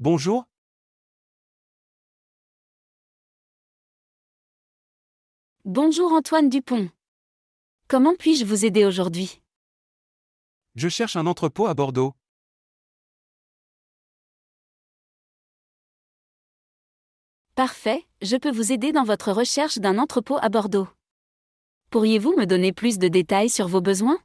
Bonjour Bonjour Antoine Dupont. Comment puis-je vous aider aujourd'hui Je cherche un entrepôt à Bordeaux. Parfait, je peux vous aider dans votre recherche d'un entrepôt à Bordeaux. Pourriez-vous me donner plus de détails sur vos besoins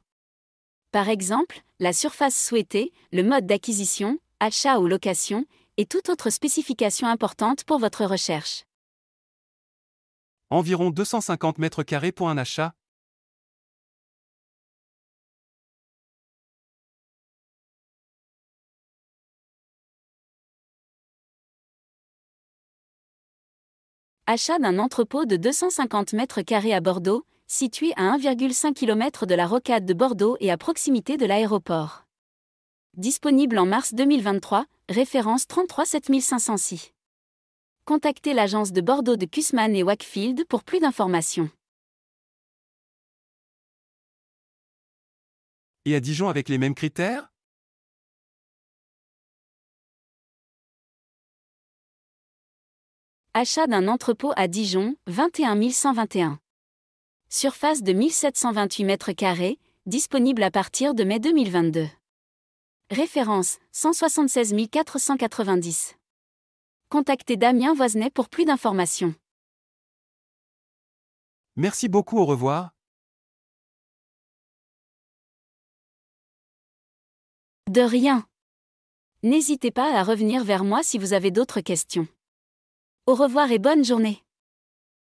Par exemple, la surface souhaitée, le mode d'acquisition, achat ou location, et toute autre spécification importante pour votre recherche. Environ 250 mètres carrés pour un achat. Achat d'un entrepôt de 250 mètres carrés à Bordeaux, situé à 1,5 km de la rocade de Bordeaux et à proximité de l'aéroport disponible en mars 2023, référence 337506. Contactez l'agence de Bordeaux de Cussman et Wackfield pour plus d'informations. Et à Dijon avec les mêmes critères Achat d'un entrepôt à Dijon, 21 121. Surface de 1728 m2, disponible à partir de mai 2022. Référence 176 490. Contactez Damien Voisnet pour plus d'informations. Merci beaucoup, au revoir. De rien. N'hésitez pas à revenir vers moi si vous avez d'autres questions. Au revoir et bonne journée.